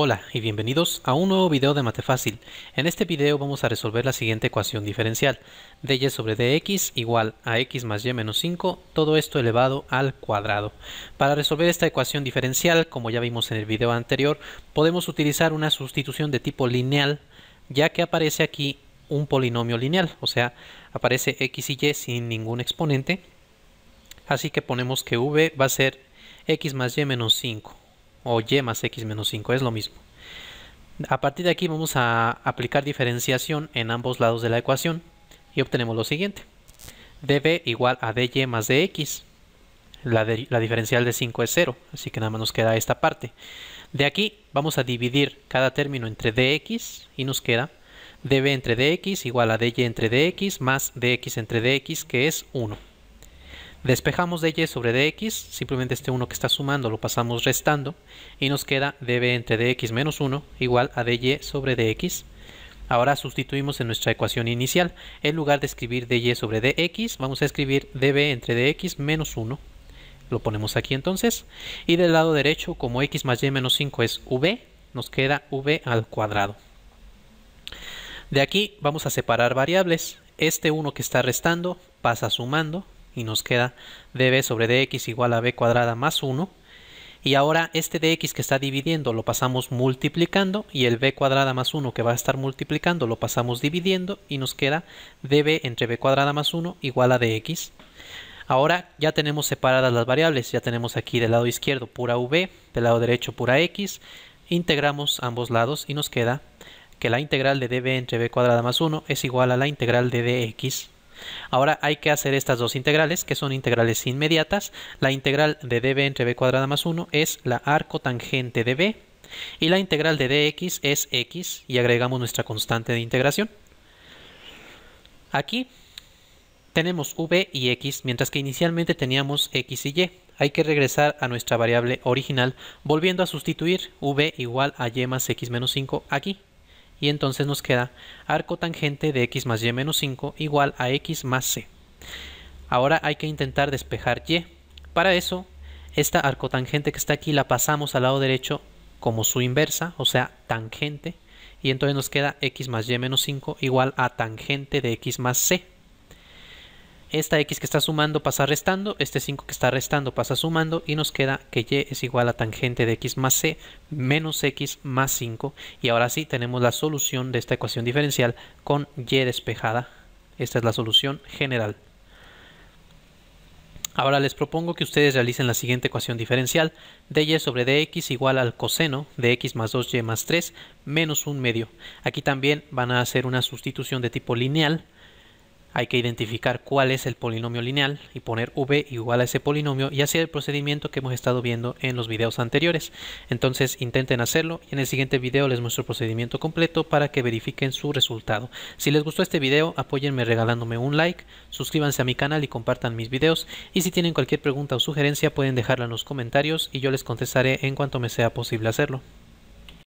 Hola y bienvenidos a un nuevo video de Mate Fácil. En este video vamos a resolver la siguiente ecuación diferencial. dy e sobre dx igual a x más y menos 5, todo esto elevado al cuadrado. Para resolver esta ecuación diferencial, como ya vimos en el video anterior, podemos utilizar una sustitución de tipo lineal, ya que aparece aquí un polinomio lineal, o sea, aparece x y y sin ningún exponente. Así que ponemos que v va a ser x más y menos 5 o y más x menos 5, es lo mismo. A partir de aquí vamos a aplicar diferenciación en ambos lados de la ecuación y obtenemos lo siguiente. db igual a dy más dx. La, la diferencial de 5 es 0, así que nada más nos queda esta parte. De aquí vamos a dividir cada término entre dx y nos queda db entre dx igual a dy entre dx más dx entre dx que es 1. Despejamos de y sobre dx, simplemente este 1 que está sumando lo pasamos restando y nos queda db entre dx menos 1 igual a dy sobre dx. Ahora sustituimos en nuestra ecuación inicial. En lugar de escribir dy sobre dx, vamos a escribir db entre dx menos 1. Lo ponemos aquí entonces. Y del lado derecho, como x más y menos 5 es v, nos queda v al cuadrado. De aquí vamos a separar variables. Este 1 que está restando pasa sumando y nos queda db sobre dx igual a b cuadrada más 1. Y ahora este dx que está dividiendo lo pasamos multiplicando y el b cuadrada más 1 que va a estar multiplicando lo pasamos dividiendo y nos queda db entre b cuadrada más 1 igual a dx. Ahora ya tenemos separadas las variables, ya tenemos aquí del lado izquierdo pura v, del lado derecho pura x, integramos ambos lados y nos queda que la integral de db entre b cuadrada más 1 es igual a la integral de dx Ahora hay que hacer estas dos integrales, que son integrales inmediatas. La integral de db entre b cuadrada más 1 es la arco tangente de b, y la integral de dx es x, y agregamos nuestra constante de integración. Aquí tenemos v y x, mientras que inicialmente teníamos x y y. Hay que regresar a nuestra variable original, volviendo a sustituir v igual a y más x menos 5 aquí y entonces nos queda arco tangente de x más y menos 5 igual a x más c. Ahora hay que intentar despejar y. Para eso, esta arco tangente que está aquí la pasamos al lado derecho como su inversa, o sea, tangente, y entonces nos queda x más y menos 5 igual a tangente de x más c esta x que está sumando pasa restando, este 5 que está restando pasa sumando y nos queda que y es igual a tangente de x más c menos x más 5 y ahora sí tenemos la solución de esta ecuación diferencial con y despejada. Esta es la solución general. Ahora les propongo que ustedes realicen la siguiente ecuación diferencial. dy sobre dx igual al coseno de x más 2y más 3 menos 1 medio. Aquí también van a hacer una sustitución de tipo lineal hay que identificar cuál es el polinomio lineal y poner v igual a ese polinomio y hacer el procedimiento que hemos estado viendo en los videos anteriores. Entonces intenten hacerlo y en el siguiente video les muestro el procedimiento completo para que verifiquen su resultado. Si les gustó este video apóyenme regalándome un like, suscríbanse a mi canal y compartan mis videos y si tienen cualquier pregunta o sugerencia pueden dejarla en los comentarios y yo les contestaré en cuanto me sea posible hacerlo.